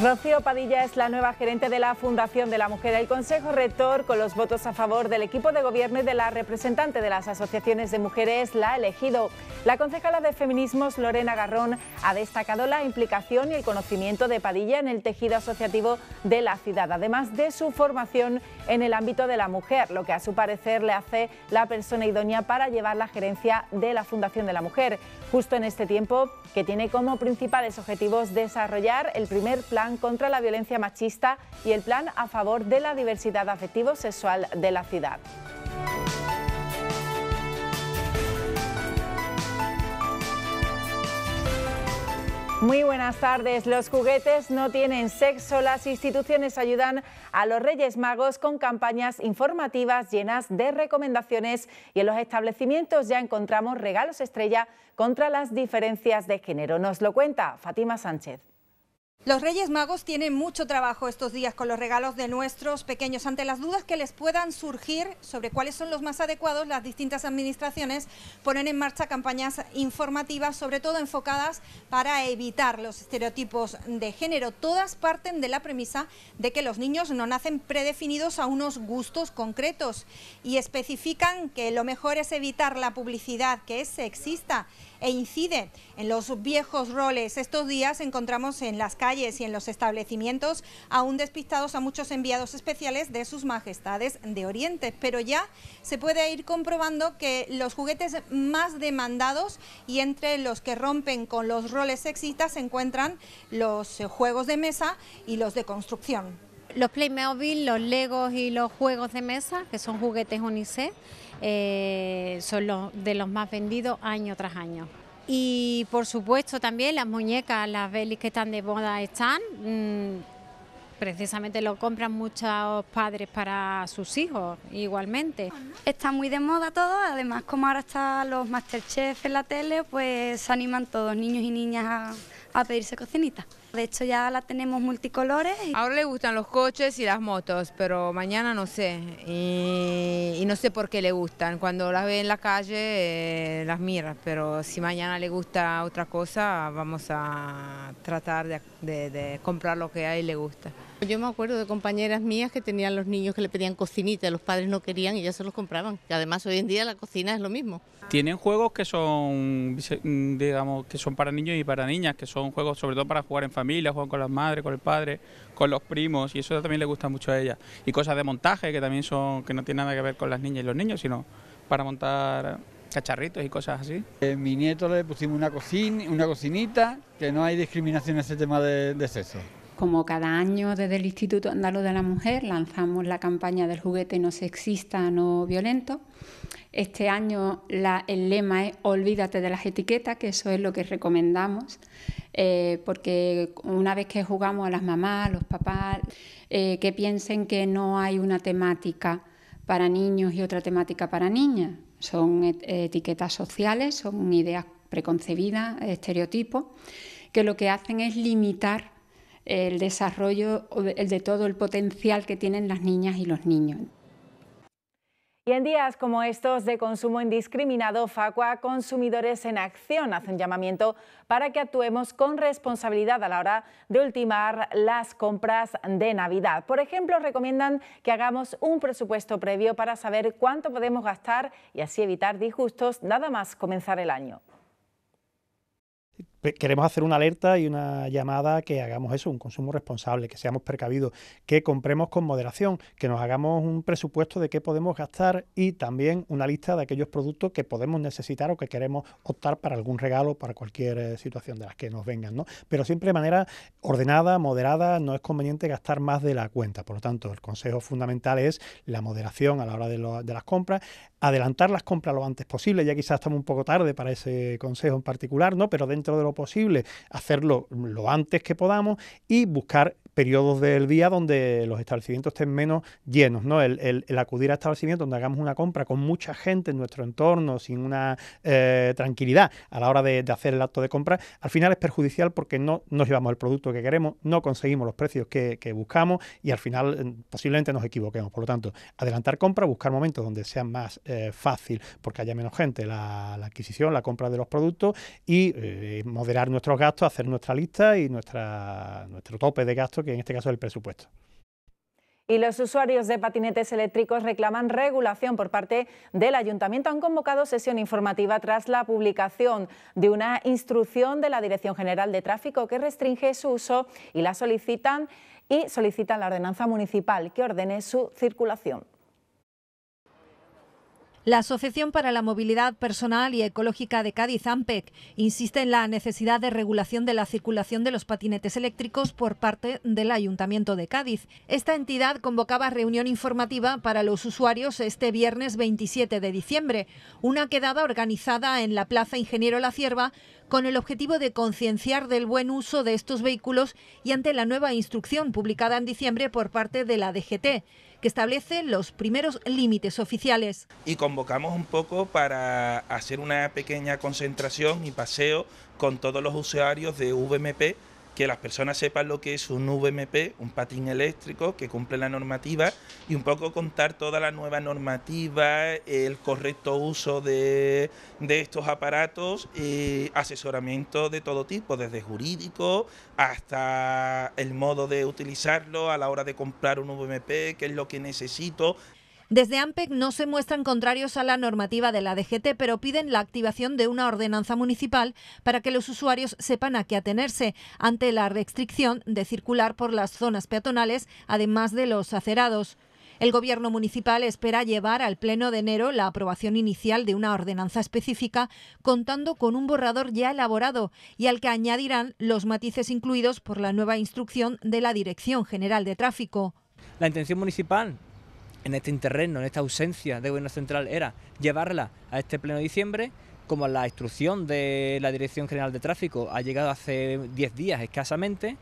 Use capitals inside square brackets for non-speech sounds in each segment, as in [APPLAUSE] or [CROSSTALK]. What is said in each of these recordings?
Rocío Padilla es la nueva gerente de la Fundación de la Mujer. El Consejo Rector, con los votos a favor del equipo de gobierno y de la representante de las asociaciones de mujeres, la ha elegido. La concejala de feminismos, Lorena Garrón, ha destacado la implicación y el conocimiento de Padilla en el tejido asociativo de la ciudad, además de su formación en el ámbito de la mujer, lo que a su parecer le hace la persona idónea para llevar la gerencia de la Fundación de la Mujer, justo en este tiempo que tiene como principales objetivos desarrollar el primer plan contra la violencia machista y el plan a favor de la diversidad afectivo-sexual de la ciudad. Muy buenas tardes. Los juguetes no tienen sexo. Las instituciones ayudan a los Reyes Magos con campañas informativas llenas de recomendaciones y en los establecimientos ya encontramos regalos estrella contra las diferencias de género. Nos lo cuenta Fátima Sánchez. Los Reyes Magos tienen mucho trabajo estos días con los regalos de nuestros pequeños. Ante las dudas que les puedan surgir sobre cuáles son los más adecuados, las distintas administraciones ponen en marcha campañas informativas, sobre todo enfocadas para evitar los estereotipos de género. Todas parten de la premisa de que los niños no nacen predefinidos a unos gustos concretos y especifican que lo mejor es evitar la publicidad que es sexista e incide en los viejos roles. Estos días encontramos en las calles y en los establecimientos, aún despistados a muchos enviados especiales de sus majestades de Oriente. Pero ya se puede ir comprobando que los juguetes más demandados y entre los que rompen con los roles sexistas se encuentran los juegos de mesa y los de construcción. Los Playmobil, los Legos y los juegos de mesa, que son juguetes unisex, eh, son los de los más vendidos año tras año. Y por supuesto también las muñecas, las velis que están de moda están. Mm, precisamente lo compran muchos padres para sus hijos igualmente. Está muy de moda todo, además como ahora están los Masterchef en la tele, pues se animan todos, niños y niñas, a, a pedirse cocinitas. De hecho ya la tenemos multicolores. Ahora le gustan los coches y las motos, pero mañana no sé. Y, no sé por qué le gustan. Cuando las ve en la calle eh, las mira, pero si mañana le gusta otra cosa, vamos a tratar de, de comprar lo que a él le gusta. Yo me acuerdo de compañeras mías que tenían los niños que le pedían cocinita, los padres no querían y ya se los compraban. Y además hoy en día la cocina es lo mismo. Tienen juegos que son, digamos, que son para niños y para niñas, que son juegos sobre todo para jugar en familia, juegan con las madres, con el padre, con los primos y eso también le gusta mucho a ellas. Y cosas de montaje que también son, que no tienen nada que ver con las niñas y los niños, sino para montar cacharritos y cosas así. A eh, mi nieto le pusimos una, cocina, una cocinita, que no hay discriminación en ese tema de sexo como cada año desde el Instituto Andaluz de la Mujer lanzamos la campaña del juguete no sexista, no violento. Este año el lema es Olvídate de las etiquetas, que eso es lo que recomendamos, eh, porque una vez que jugamos a las mamás, los papás, eh, que piensen que no hay una temática para niños y otra temática para niñas. Son etiquetas sociales, son ideas preconcebidas, estereotipos, que lo que hacen es limitar el desarrollo el de todo el potencial que tienen las niñas y los niños. Y en días como estos de consumo indiscriminado, Facua Consumidores en Acción hace un llamamiento para que actuemos con responsabilidad a la hora de ultimar las compras de Navidad. Por ejemplo, recomiendan que hagamos un presupuesto previo para saber cuánto podemos gastar y así evitar disgustos nada más comenzar el año queremos hacer una alerta y una llamada que hagamos eso, un consumo responsable, que seamos precavidos, que compremos con moderación, que nos hagamos un presupuesto de qué podemos gastar y también una lista de aquellos productos que podemos necesitar o que queremos optar para algún regalo, para cualquier eh, situación de las que nos vengan, Pero siempre de manera ordenada, moderada, no es conveniente gastar más de la cuenta. Por lo tanto, el consejo fundamental es la moderación a la hora de, las compras, adelantar las compras lo antes posible, ya quizás estamos un poco tarde para ese consejo en particular, ¿no? Pero dentro de posible, hacerlo lo antes que podamos y buscar periodos del día donde los establecimientos estén menos llenos, ¿no? El, acudir a establecimientos donde hagamos una compra con mucha gente en nuestro entorno, sin una eh, tranquilidad a la hora de, hacer el acto de compra, al final es perjudicial porque no nos llevamos el producto que queremos, no conseguimos los precios que, buscamos y al final mm, posiblemente nos equivoquemos. Por lo tanto, adelantar compra, buscar momentos donde sea más eh, fácil porque haya menos gente la, adquisición, la compra de los productos y eh, moderar nuestros gastos, hacer nuestra lista y nuestra, nuestro tope de gastos en este caso el presupuesto. Y los usuarios de patinetes eléctricos reclaman regulación por parte del ayuntamiento. Han convocado sesión informativa tras la publicación de una instrucción de la Dirección General de Tráfico que restringe su uso y la solicitan y solicitan la ordenanza municipal que ordene su circulación. La Asociación para la Movilidad Personal y Ecológica de Cádiz, AMPEC, insiste en la necesidad de regulación de la circulación de los patinetes eléctricos por parte del Ayuntamiento de Cádiz. Esta entidad convocaba reunión informativa para los usuarios este viernes 27 de diciembre, una quedada organizada en la Plaza Ingeniero La Cierva con el objetivo de concienciar del buen uso de estos vehículos y ante la nueva instrucción publicada en diciembre por parte de la DGT que establece los primeros límites oficiales. Y convocamos un poco para hacer una pequeña concentración y paseo con todos los usuarios de VMP que las personas sepan lo que es un VMP, un patín eléctrico que cumple la normativa y un poco contar toda la nueva normativa, el correcto uso de, de estos aparatos, ...y asesoramiento de todo tipo, desde jurídico hasta el modo de utilizarlo a la hora de comprar un VMP, qué es lo que necesito, desde AMPEC no se muestran contrarios a la normativa de la DGT, pero piden la activación de una ordenanza municipal para que los usuarios sepan a qué atenerse ante la restricción de circular por las zonas peatonales, además de los acerados. El Gobierno municipal espera llevar al Pleno de enero la aprobación inicial de una ordenanza específica, contando con un borrador ya elaborado y al que añadirán los matices incluidos por la nueva instrucción de la Dirección General de Tráfico. La intención municipal en este interreno, en esta ausencia de gobierno central, era llevarla a este pleno de diciembre. Como la instrucción de la Dirección General de Tráfico ha llegado hace 10 días escasamente,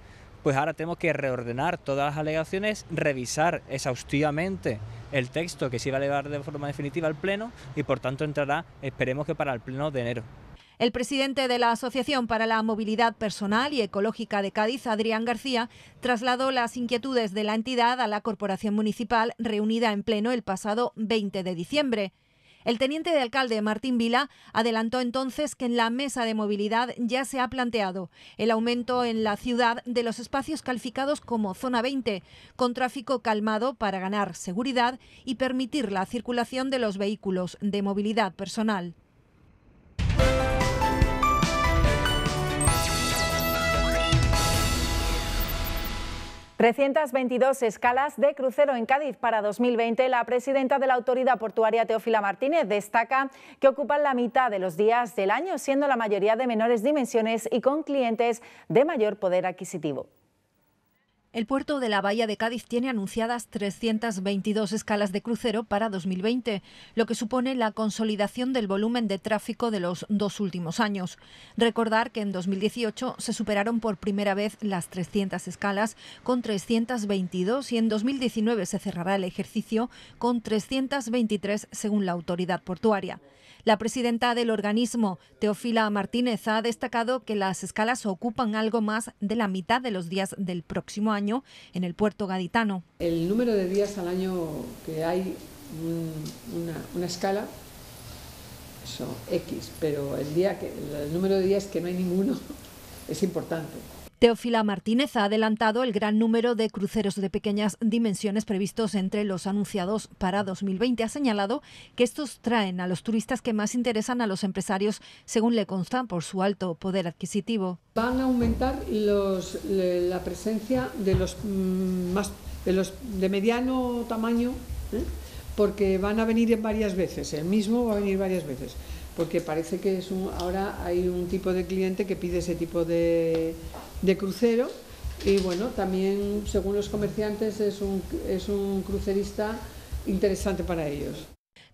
pues ahora tenemos que reordenar todas las alegaciones, revisar exhaustivamente el texto que se iba a llevar de forma definitiva al Pleno y por tanto entrará, esperemos que para el Pleno de enero. El presidente de la Asociación para la Movilidad Personal y Ecológica de Cádiz, Adrián García, trasladó las inquietudes de la entidad a la Corporación Municipal reunida en pleno el pasado 20 de diciembre. El teniente de alcalde Martín Vila adelantó entonces que en la mesa de movilidad ya se ha planteado el aumento en la ciudad de los espacios calificados como zona 20, con tráfico calmado para ganar seguridad y permitir la circulación de los vehículos de movilidad personal. 322 escalas de crucero en Cádiz para 2020. La presidenta de la Autoridad Portuaria, Teófila Martínez, destaca que ocupan la mitad de los días del año, siendo la mayoría de menores dimensiones y con clientes de mayor poder adquisitivo. El puerto de la Bahía de Cádiz tiene anunciadas 322 escalas de crucero para 2020, lo que supone la consolidación del volumen de tráfico de los dos últimos años. Recordar que en 2018 se superaron por primera vez las 300 escalas con 322 y en 2019 se cerrará el ejercicio con 323 según la autoridad portuaria. La presidenta del organismo, Teofila Martínez, ha destacado que las escalas ocupan algo más de la mitad de los días del próximo año en el puerto gaditano. El número de días al año que hay una, escala son X, pero el, día el número de días que no hay ninguno [LAUGHS] es importante. Teófila Martínez ha adelantado el gran número de cruceros de pequeñas dimensiones previstos entre los anunciados para 2020. Ha señalado que estos traen a los turistas que más interesan a los empresarios, según le consta, por su alto poder adquisitivo. Van a aumentar la presencia mm, de los, de mediano tamaño, ¿eh? porque van a venir varias veces. El mismo va a venir varias veces porque parece que ahora hay un tipo de cliente que pide ese tipo de, crucero y bueno, también según los comerciantes es un crucerista interesante para ellos.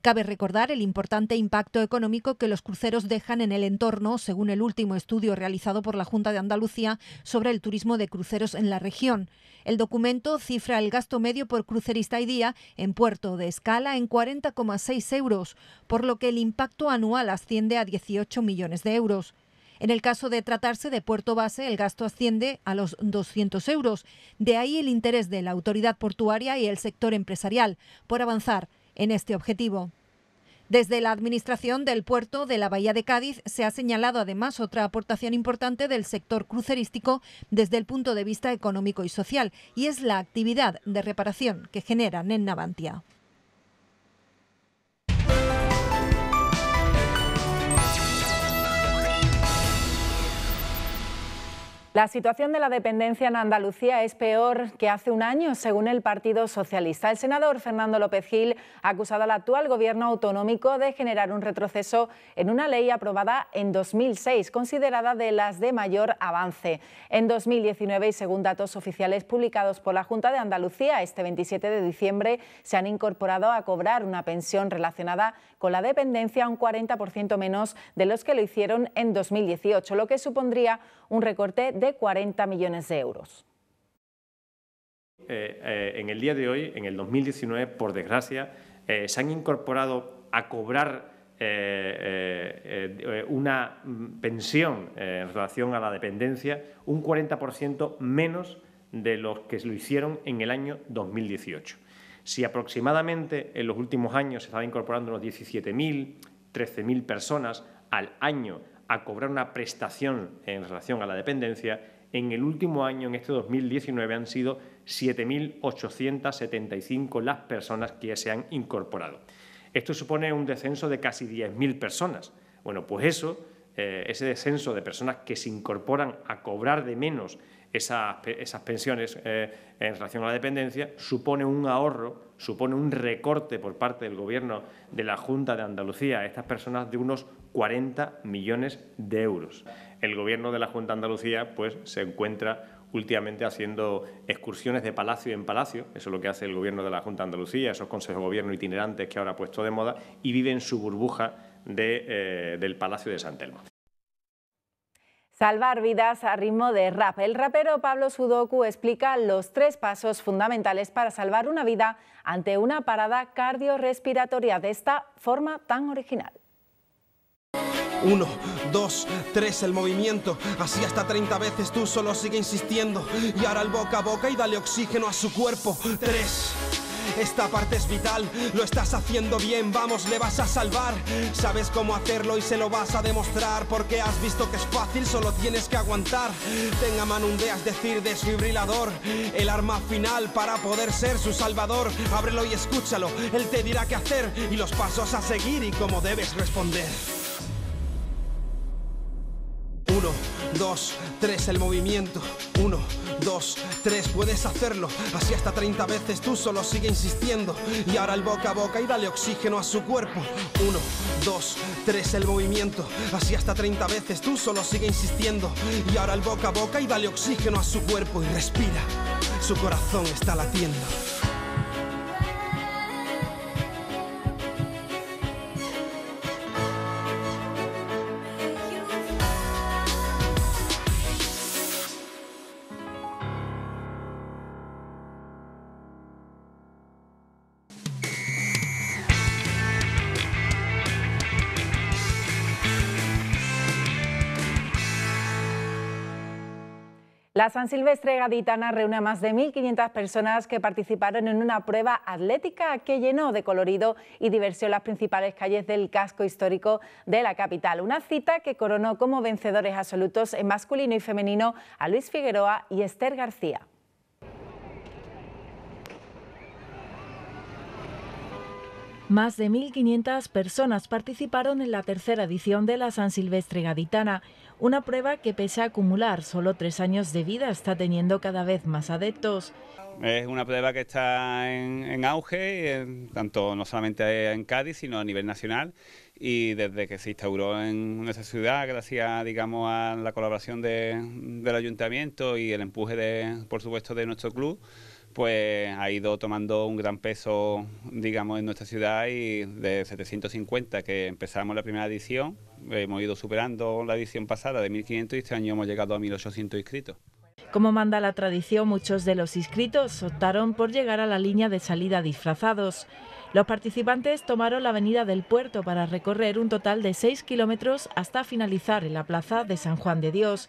Cabe recordar el importante impacto económico que los cruceros dejan en el entorno, según el último estudio realizado por la Junta de Andalucía sobre el turismo de cruceros en la región. El documento cifra el gasto medio por crucerista y día en puerto de escala en 40,6 euros, por lo que el impacto anual asciende a 18 millones de euros. En el caso de tratarse de puerto base, el gasto asciende a los 200 euros. De ahí el interés de la autoridad portuaria y el sector empresarial por avanzar en este objetivo. Desde la Administración del Puerto de la Bahía de Cádiz se ha señalado además otra aportación importante del sector crucerístico desde el punto de vista económico y social, y es la actividad de reparación que generan en Navantia. La situación de la dependencia en Andalucía es peor que hace un año, según el Partido Socialista. El senador Fernando López Gil ha acusado al actual gobierno autonómico de generar un retroceso en una ley aprobada en 2006, considerada de las de mayor avance. En 2019, y según datos oficiales publicados por la Junta de Andalucía, este 27 de diciembre se han incorporado a cobrar una pensión relacionada con la dependencia un 40% menos de los que lo hicieron en 2018, lo que supondría un recorte de de 40 millones de euros. Eh, eh, en el día de hoy, en el 2019, por desgracia, eh, se han incorporado a cobrar una mm, pensión en relación a la dependencia un 40% menos de los que lo hicieron en el año 2018. Si aproximadamente en los últimos años se estaban incorporando unos 17.000, 13.000 personas al año a cobrar una prestación en relación a la dependencia, en el último año, en este 2019, han sido 7.875 las personas que se han incorporado. Esto supone un descenso de casi 10.000 personas. Bueno, pues eso, eh, ese descenso de personas que se incorporan a cobrar de menos esas, pensiones eh, en relación a la dependencia, supone un ahorro, supone un recorte por parte del Gobierno de la Junta de Andalucía a estas personas de unos 40 millones de euros. El gobierno de la Junta Andalucía pues, se encuentra últimamente haciendo excursiones de palacio en palacio, eso es lo que hace el gobierno de la Junta Andalucía, esos consejos de gobierno itinerantes que ahora ha puesto de moda, y vive en su burbuja eh, del Palacio de San Telmo. Salvar vidas a ritmo de rap. El rapero Pablo Sudoku explica los tres pasos fundamentales para salvar una vida ante una parada cardiorrespiratoria de esta forma tan original. Uno, dos, tres, el movimiento. Así hasta 30 veces tú solo sigue insistiendo. Y ahora el boca a boca y dale oxígeno a su cuerpo. Tres. Esta parte es vital, lo estás haciendo bien, vamos, le vas a salvar. Sabes cómo hacerlo y se lo vas a demostrar, porque has visto que es fácil, solo tienes que aguantar. Tenga día, es decir, desfibrilador, el arma final para poder ser su salvador. Ábrelo y escúchalo, él te dirá qué hacer y los pasos a seguir y cómo debes responder. 1, 2, 3, el movimiento. 1, 2, 3, puedes hacerlo. Así hasta 30 veces tú solo sigue insistiendo. Y ahora el boca a boca y dale oxígeno a su cuerpo. 1, 2, 3, el movimiento. Así hasta 30 veces tú solo sigue insistiendo. Y ahora el boca a boca y dale oxígeno a su cuerpo y respira. Su corazón está latiendo. La San Silvestre Gaditana reúne a más de 1.500 personas que participaron en una prueba atlética que llenó de colorido y diversión las principales calles del casco histórico de la capital. Una cita que coronó como vencedores absolutos en masculino y femenino a Luis Figueroa y Esther García. Más de 1.500 personas participaron en la tercera edición de la San Silvestre Gaditana, una prueba que pese a acumular solo tres años de vida está teniendo cada vez más adeptos. Es una prueba que está en, auge, tanto no solamente en Cádiz, sino a nivel nacional. Y desde que se instauró en nuestra ciudad, gracias digamos, a la colaboración de, del ayuntamiento y el empuje, de, por supuesto, de nuestro club, pues ha ido tomando un gran peso, digamos, en nuestra ciudad y de 750 que empezamos la primera edición, Hemos ido superando la edición pasada de 1.500 y este año hemos llegado a 1.800 inscritos. Como manda la tradición, muchos de los inscritos optaron por llegar a la línea de salida disfrazados. Los participantes tomaron la avenida del puerto para recorrer un total de 6 kilómetros hasta finalizar en la plaza de San Juan de Dios.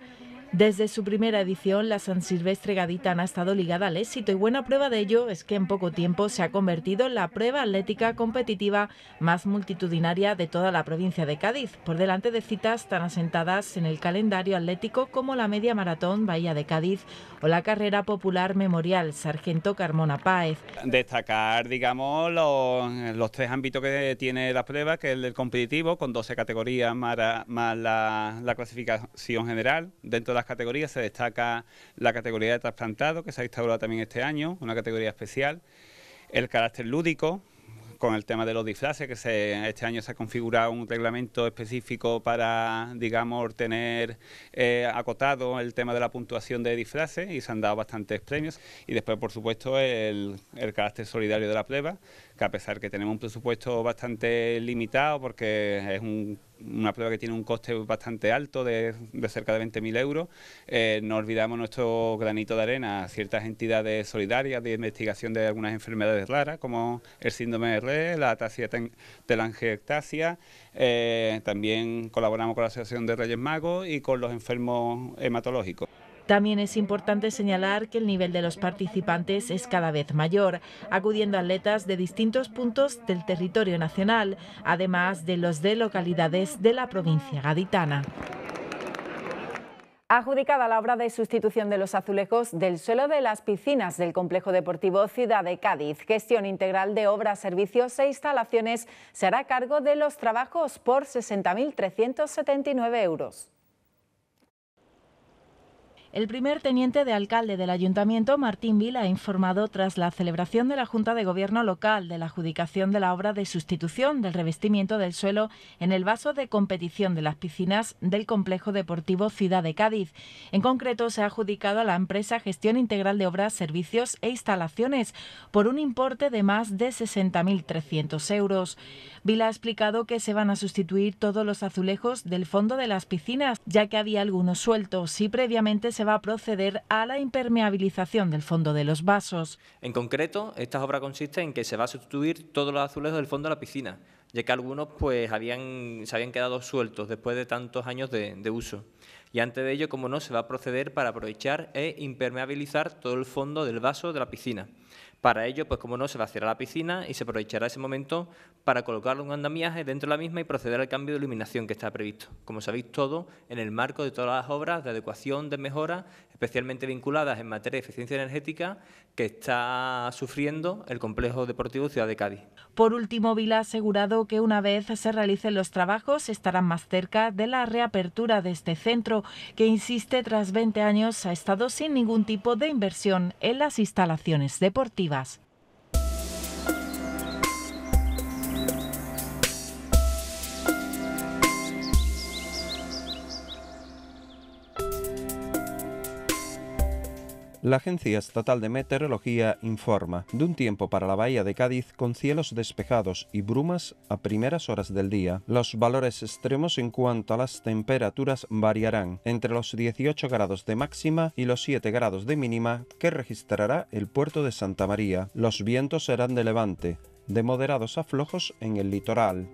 Desde su primera edición, la San Silvestre Gaditana ha estado ligada al éxito y buena prueba de ello es que en poco tiempo se ha convertido en la prueba atlética competitiva más multitudinaria de toda la provincia de Cádiz, por delante de citas tan asentadas en el calendario atlético como la media maratón Bahía de Cádiz o la carrera popular memorial Sargento Carmona Páez. Destacar, digamos, los, tres ámbitos que tiene la prueba, que es el del competitivo, con 12 categorías más, la, clasificación general dentro de categorías se destaca la categoría de trasplantado, que se ha instaurado también este año, una categoría especial, el carácter lúdico, con el tema de los disfraces, que este año se ha configurado un reglamento específico para, digamos, tener eh, acotado el tema de la puntuación de disfraces y se han dado bastantes premios. Y después, por supuesto, el, el carácter solidario de la prueba, que a pesar que tenemos un presupuesto bastante limitado, porque es una prueba que tiene un coste bastante alto de, cerca de 20.000 euros, eh, no olvidamos nuestro granito de arena a ciertas entidades solidarias de investigación de algunas enfermedades raras, como el síndrome de Red, la ataxia telangiectasia, eh, también colaboramos con la Asociación de Reyes Magos y con los enfermos hematológicos. También es importante señalar que el nivel de los participantes es cada vez mayor, acudiendo atletas de distintos puntos del territorio nacional, además de los de localidades de la provincia gaditana. Adjudicada la obra de sustitución de los azulejos del suelo de las piscinas del Complejo Deportivo Ciudad de Cádiz, gestión integral de obras, servicios e instalaciones será a cargo de los trabajos por 60.379 euros. El primer teniente de alcalde del ayuntamiento, Martín Vila, ha informado tras la celebración de la Junta de Gobierno local de la adjudicación de la obra de sustitución del revestimiento del suelo en el vaso de competición de las piscinas del complejo deportivo Ciudad de Cádiz. En concreto, se ha adjudicado a la empresa Gestión Integral de Obras, Servicios e Instalaciones por un importe de más de 60.300 euros. Vila ha explicado que se van a sustituir todos los azulejos del fondo de las piscinas, ya que había algunos sueltos y previamente se va a proceder a la impermeabilización del fondo de los vasos. En concreto, esta obra consiste en que se va a sustituir todos los azulejos del fondo de la piscina, ya que algunos pues, se habían quedado sueltos después de tantos años de uso. Y antes de ello, como no, se va a proceder para aprovechar e impermeabilizar todo el fondo del vaso de la piscina. Para ello, pues como no, se vaciará la piscina y se aprovechará ese momento para colocar un andamiaje dentro de la misma y proceder al cambio de iluminación que está previsto. Como sabéis todo, en el marco de todas las obras de adecuación, de mejora especialmente vinculadas en materia de eficiencia energética que está sufriendo el complejo deportivo Ciudad de Cádiz. Por último, Vila ha asegurado que una vez se realicen los trabajos estarán más cerca de la reapertura de este centro que, insiste, tras 20 años ha estado sin ningún tipo de inversión en las instalaciones deportivas. La Agencia Estatal de Meteorología informa de un tiempo para la bahía de Cádiz con cielos despejados y brumas a primeras horas del día. Los valores extremos en cuanto a las temperaturas variarán entre los 18 grados de máxima y los 7 grados de mínima que registrará el puerto de Santa María. Los vientos serán de levante, de moderados a flojos en el litoral.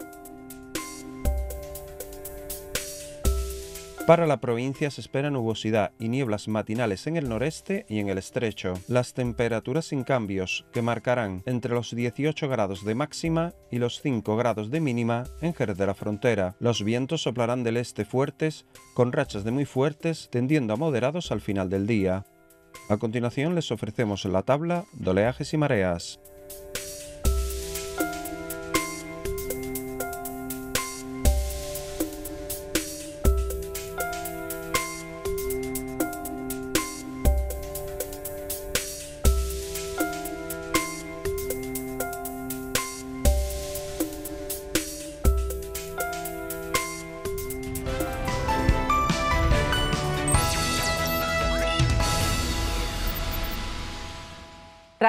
Para la provincia se espera nubosidad y nieblas matinales en el noreste y en el estrecho. Las temperaturas sin cambios, que marcarán entre los 18 grados de máxima y los 5 grados de mínima en Jerez de la Frontera. Los vientos soplarán del este fuertes, con rachas de muy fuertes, tendiendo a moderados al final del día. A continuación les ofrecemos la tabla de oleajes y mareas.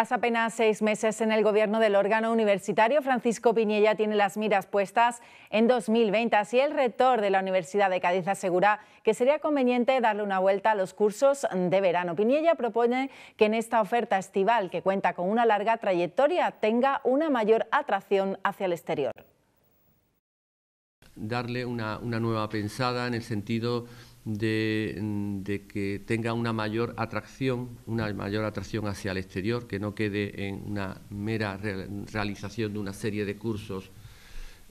Tras apenas seis meses en el gobierno del órgano universitario, Francisco Piñella tiene las miras puestas en 2020. Así, el rector de la Universidad de Cádiz asegura que sería conveniente darle una vuelta a los cursos de verano. Piñella propone que en esta oferta estival, que cuenta con una larga trayectoria, tenga una mayor atracción hacia el exterior. Darle una nueva pensada en el sentido Mm, de, que tenga una mayor atracción, una mayor atracción hacia el exterior, que no quede en una mera realización de una serie de cursos,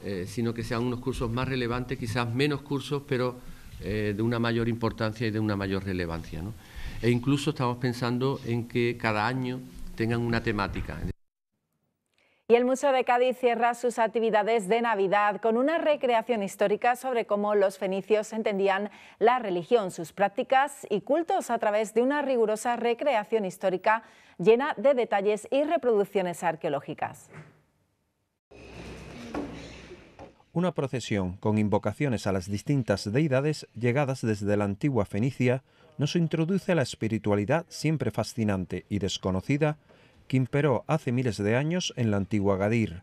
eh, sino que sean unos cursos más relevantes, quizás menos cursos, pero eh, de una mayor importancia y de una mayor relevancia. E incluso estamos pensando en que cada año tengan una temática. Y el Museo de Cádiz cierra sus actividades de Navidad con una recreación histórica sobre cómo los fenicios entendían la religión, sus prácticas y cultos a través de una rigurosa recreación histórica llena de detalles y reproducciones arqueológicas. Una procesión con invocaciones a las distintas deidades llegadas desde la antigua Fenicia nos introduce a la espiritualidad siempre fascinante y desconocida que imperó hace miles de años en la antigua Gadir,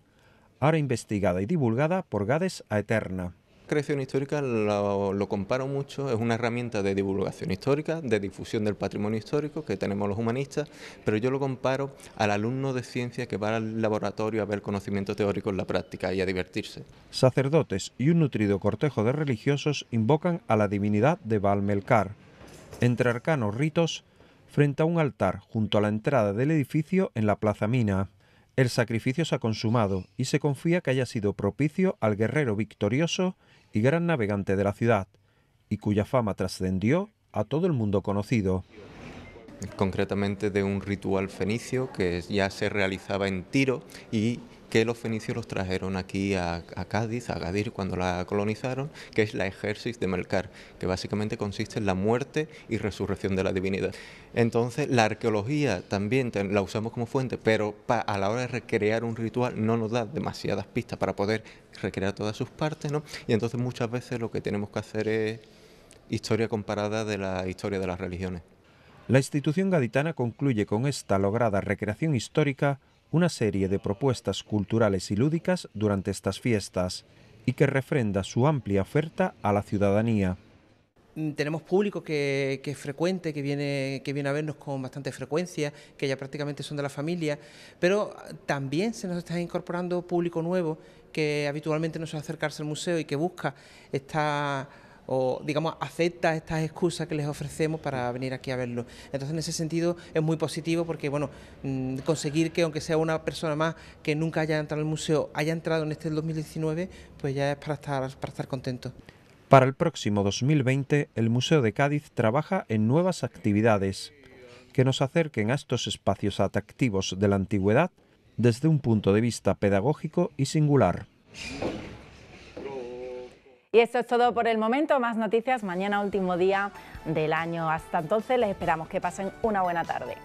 ahora investigada y divulgada por Gades a Eterna. Creación histórica lo, comparo mucho, es una herramienta de divulgación histórica, de difusión del patrimonio histórico que tenemos los humanistas, pero yo lo comparo al alumno de ciencia que va al laboratorio a ver conocimiento teórico en la práctica y a divertirse. Sacerdotes y un nutrido cortejo de religiosos invocan a la divinidad de Melkar... Entre arcanos ritos, frente a un altar junto a la entrada del edificio en la Plaza Mina. El sacrificio se ha consumado y se confía que haya sido propicio al guerrero victorioso y gran navegante de la ciudad, y cuya fama trascendió a todo el mundo conocido. Concretamente de un ritual fenicio que ya se realizaba en Tiro y que los fenicios los trajeron aquí a, Cádiz, a Gadir, cuando la colonizaron, que es la Ejército de Melcar, que básicamente consiste en la muerte y resurrección de la divinidad. Entonces, la arqueología también la usamos como fuente, pero a la hora de recrear un ritual no nos da demasiadas pistas para poder recrear todas sus partes, ¿no? Y entonces muchas veces lo que tenemos que hacer es historia comparada de la historia de las religiones. La institución gaditana concluye con esta lograda recreación histórica una serie de propuestas culturales y lúdicas durante estas fiestas y que refrenda su amplia oferta a la ciudadanía mm, tenemos público que, es frecuente, que viene, que viene a vernos con bastante frecuencia, que ya prácticamente son de la familia, pero también se nos está incorporando público nuevo que habitualmente no suele acercarse al museo y que busca esta o digamos acepta estas excusas que les ofrecemos para venir aquí a verlo. Entonces en ese sentido es muy positivo porque bueno, mm, conseguir que aunque sea una persona más que nunca haya entrado al museo, haya entrado en este 2019, pues ya es para estar, para estar contento. Para el próximo 2020, el Museo de Cádiz trabaja en nuevas actividades que nos acerquen a estos espacios atractivos de la antigüedad desde un punto de vista pedagógico y singular. Y eso es todo por el momento. Más noticias mañana, último día del año. Hasta entonces les esperamos que pasen una buena tarde.